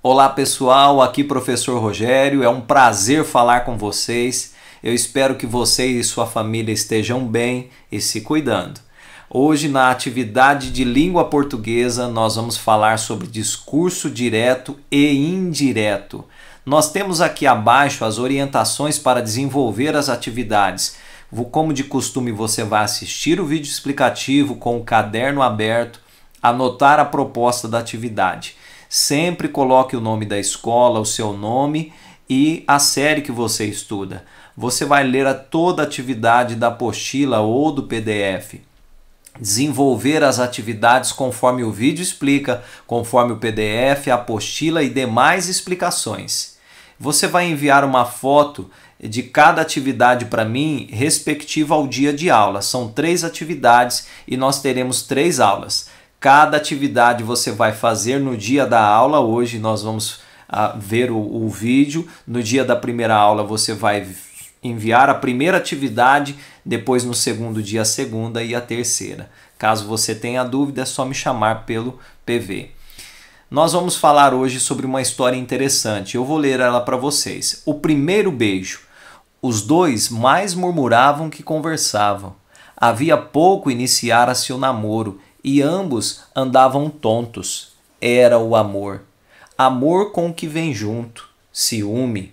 Olá pessoal, aqui professor Rogério, é um prazer falar com vocês. Eu espero que vocês e sua família estejam bem e se cuidando. Hoje, na atividade de língua portuguesa, nós vamos falar sobre discurso direto e indireto. Nós temos aqui abaixo as orientações para desenvolver as atividades. Como de costume, você vai assistir o vídeo explicativo com o caderno aberto, anotar a proposta da atividade. Sempre coloque o nome da escola, o seu nome e a série que você estuda. Você vai ler a toda a atividade da apostila ou do PDF. Desenvolver as atividades conforme o vídeo explica, conforme o PDF, a apostila e demais explicações. Você vai enviar uma foto de cada atividade para mim, respectiva ao dia de aula. São três atividades e nós teremos três aulas. Cada atividade você vai fazer no dia da aula. Hoje nós vamos ah, ver o, o vídeo. No dia da primeira aula você vai enviar a primeira atividade, depois no segundo dia a segunda e a terceira. Caso você tenha dúvida, é só me chamar pelo PV. Nós vamos falar hoje sobre uma história interessante. Eu vou ler ela para vocês. O primeiro beijo. Os dois mais murmuravam que conversavam. Havia pouco iniciara seu namoro e ambos andavam tontos. Era o amor. Amor com o que vem junto, ciúme.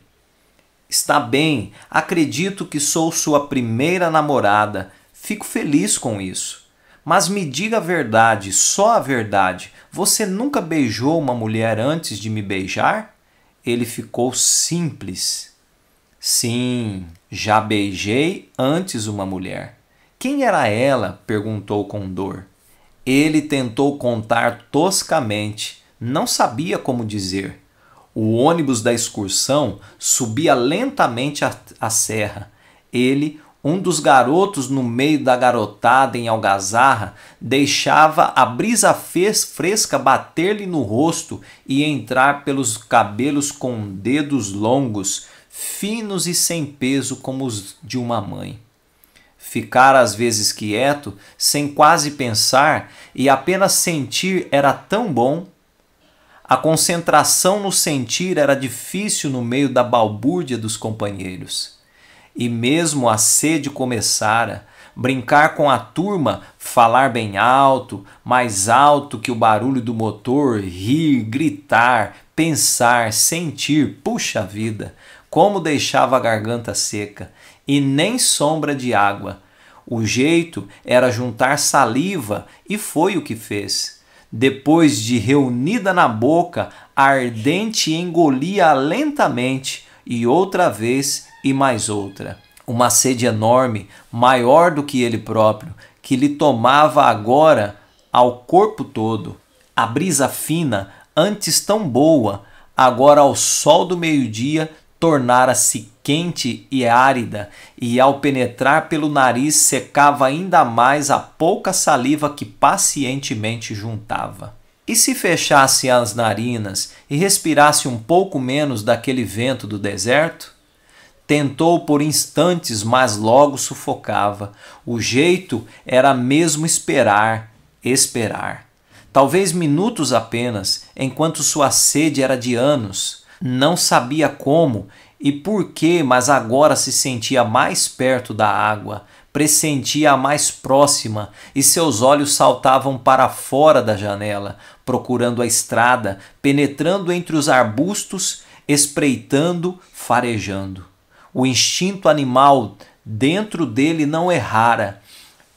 Está bem, acredito que sou sua primeira namorada. Fico feliz com isso. Mas me diga a verdade, só a verdade. Você nunca beijou uma mulher antes de me beijar? Ele ficou simples. Sim, já beijei antes uma mulher. Quem era ela? perguntou com dor. Ele tentou contar toscamente, não sabia como dizer. O ônibus da excursão subia lentamente a, a serra. Ele, um dos garotos no meio da garotada em algazarra deixava a brisa fresca bater-lhe no rosto e entrar pelos cabelos com dedos longos, finos e sem peso como os de uma mãe ficar às vezes quieto, sem quase pensar e apenas sentir era tão bom. A concentração no sentir era difícil no meio da balbúrdia dos companheiros. E mesmo a sede começara, brincar com a turma, falar bem alto, mais alto que o barulho do motor, rir, gritar, pensar, sentir, puxa vida, como deixava a garganta seca e nem sombra de água. O jeito era juntar saliva, e foi o que fez. Depois de reunida na boca, a ardente engolia lentamente, e outra vez e mais outra. Uma sede enorme, maior do que ele próprio, que lhe tomava agora ao corpo todo. A brisa fina, antes tão boa, agora ao sol do meio-dia, tornara-se quente e árida, e ao penetrar pelo nariz secava ainda mais a pouca saliva que pacientemente juntava. E se fechasse as narinas e respirasse um pouco menos daquele vento do deserto? Tentou por instantes, mas logo sufocava. O jeito era mesmo esperar, esperar. Talvez minutos apenas, enquanto sua sede era de anos. Não sabia como e por que, mas agora se sentia mais perto da água, pressentia a mais próxima, e seus olhos saltavam para fora da janela, procurando a estrada, penetrando entre os arbustos, espreitando, farejando. O instinto animal dentro dele não errara.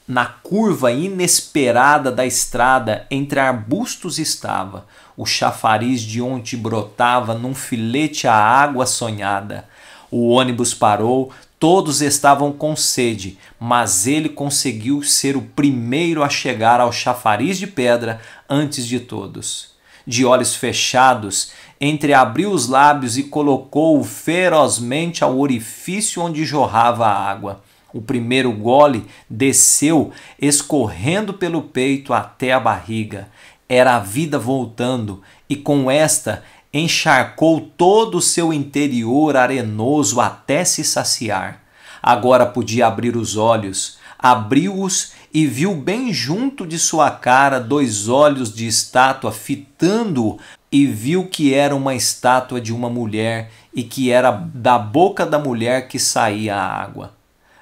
Na curva inesperada da estrada, entre arbustos estava, o chafariz de onde brotava num filete a água sonhada. O ônibus parou, todos estavam com sede, mas ele conseguiu ser o primeiro a chegar ao chafariz de pedra antes de todos. De olhos fechados, entreabriu os lábios e colocou-o ferozmente ao orifício onde jorrava a água. O primeiro gole desceu, escorrendo pelo peito até a barriga. Era a vida voltando, e com esta encharcou todo o seu interior arenoso até se saciar. Agora podia abrir os olhos. Abriu-os e viu bem junto de sua cara dois olhos de estátua fitando-o e viu que era uma estátua de uma mulher e que era da boca da mulher que saía a água.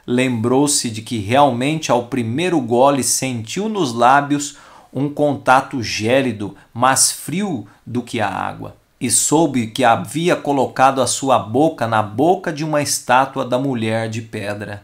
Lembrou-se de que realmente ao primeiro gole sentiu nos lábios um contato gélido, mais frio do que a água, e soube que havia colocado a sua boca na boca de uma estátua da mulher de pedra.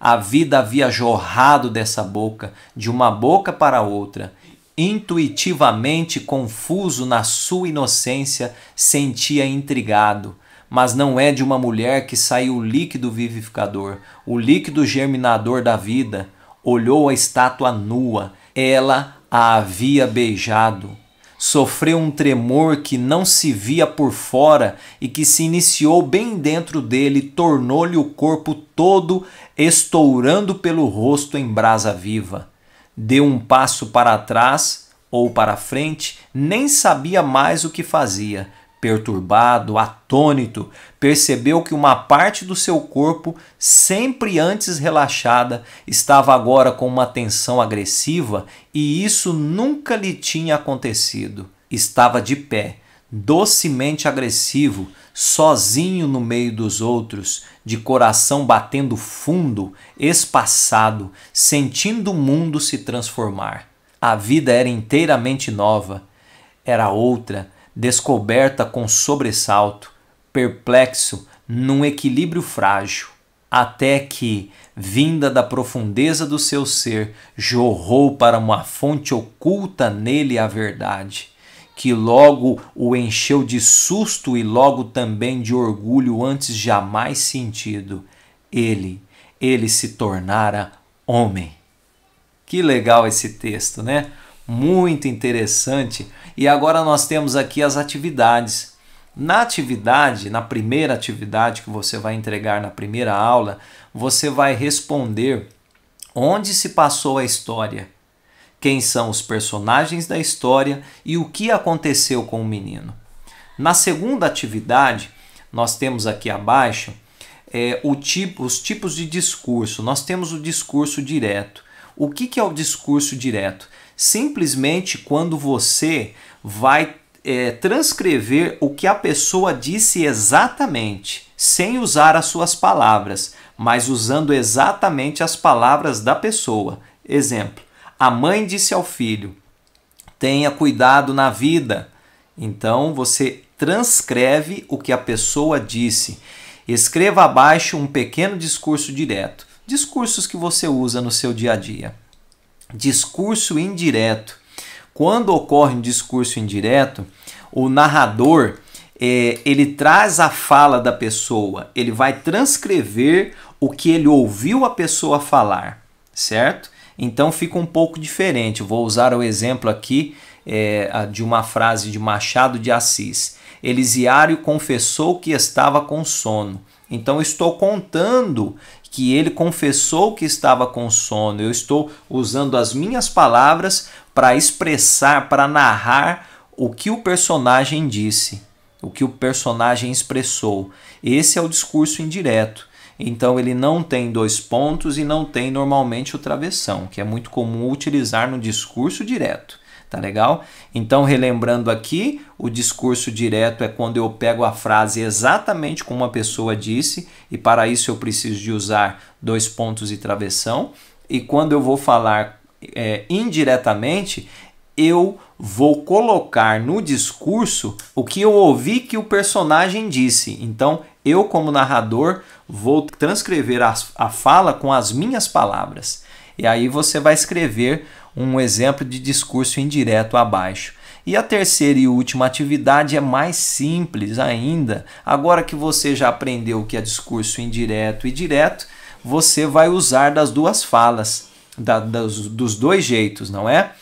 A vida havia jorrado dessa boca, de uma boca para outra. Intuitivamente confuso na sua inocência, sentia intrigado mas não é de uma mulher que saiu o líquido vivificador, o líquido germinador da vida. Olhou a estátua nua, ela a havia beijado. Sofreu um tremor que não se via por fora e que se iniciou bem dentro dele, tornou-lhe o corpo todo, estourando pelo rosto em brasa viva. Deu um passo para trás ou para frente, nem sabia mais o que fazia Perturbado, atônito, percebeu que uma parte do seu corpo, sempre antes relaxada, estava agora com uma tensão agressiva e isso nunca lhe tinha acontecido. Estava de pé, docemente agressivo, sozinho no meio dos outros, de coração batendo fundo, espaçado, sentindo o mundo se transformar. A vida era inteiramente nova, era outra, descoberta com sobressalto, perplexo, num equilíbrio frágil, até que, vinda da profundeza do seu ser, jorrou para uma fonte oculta nele a verdade, que logo o encheu de susto e logo também de orgulho antes jamais sentido. Ele, ele se tornara homem. Que legal esse texto, né? muito interessante. E agora nós temos aqui as atividades. Na atividade, na primeira atividade que você vai entregar na primeira aula, você vai responder onde se passou a história, quem são os personagens da história e o que aconteceu com o menino. Na segunda atividade, nós temos aqui abaixo é, tipo, os tipos de discurso. Nós temos o discurso direto o que, que é o discurso direto? Simplesmente quando você vai é, transcrever o que a pessoa disse exatamente, sem usar as suas palavras, mas usando exatamente as palavras da pessoa. Exemplo: a mãe disse ao filho: tenha cuidado na vida. Então você transcreve o que a pessoa disse. Escreva abaixo um pequeno discurso direto. Discursos que você usa no seu dia a dia. Discurso indireto. Quando ocorre um discurso indireto, o narrador é, ele traz a fala da pessoa, ele vai transcrever o que ele ouviu a pessoa falar, certo? Então fica um pouco diferente. Vou usar o exemplo aqui é, de uma frase de Machado de Assis. Elisiário confessou que estava com sono. Então estou contando que ele confessou que estava com sono. Eu estou usando as minhas palavras para expressar, para narrar o que o personagem disse, o que o personagem expressou. Esse é o discurso indireto. Então ele não tem dois pontos e não tem normalmente o travessão, que é muito comum utilizar no discurso direto. Tá legal? Então, relembrando aqui, o discurso direto é quando eu pego a frase exatamente como uma pessoa disse, e para isso eu preciso de usar dois pontos e travessão. E quando eu vou falar é, indiretamente, eu vou colocar no discurso o que eu ouvi que o personagem disse. Então, eu, como narrador, vou transcrever a, a fala com as minhas palavras. E aí você vai escrever um exemplo de discurso indireto abaixo. E a terceira e última atividade é mais simples ainda. Agora que você já aprendeu o que é discurso indireto e direto, você vai usar das duas falas, da, das, dos dois jeitos, não é?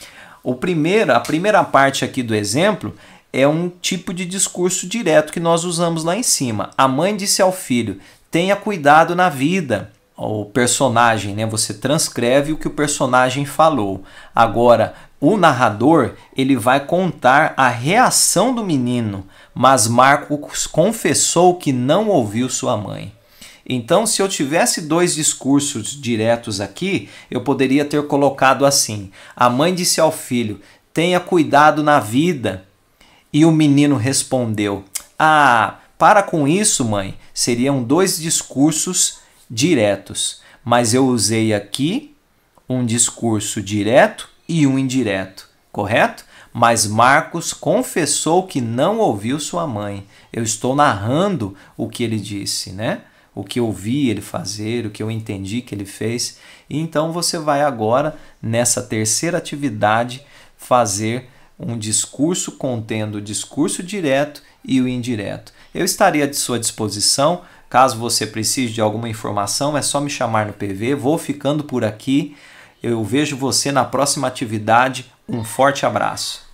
O primeiro, a primeira parte aqui do exemplo é um tipo de discurso direto que nós usamos lá em cima. A mãe disse ao filho: tenha cuidado na vida o personagem, né? Você transcreve o que o personagem falou. Agora, o narrador, ele vai contar a reação do menino, mas Marcos confessou que não ouviu sua mãe. Então, se eu tivesse dois discursos diretos aqui, eu poderia ter colocado assim: a mãe disse ao filho: "Tenha cuidado na vida". E o menino respondeu: "Ah, para com isso, mãe". Seriam dois discursos diretos, mas eu usei aqui um discurso direto e um indireto, correto? Mas Marcos confessou que não ouviu sua mãe. Eu estou narrando o que ele disse, né? O que eu vi ele fazer, o que eu entendi que ele fez. E então você vai agora, nessa terceira atividade, fazer um discurso contendo o discurso direto e o indireto. Eu estarei à sua disposição Caso você precise de alguma informação, é só me chamar no PV. Vou ficando por aqui. Eu vejo você na próxima atividade. Um forte abraço.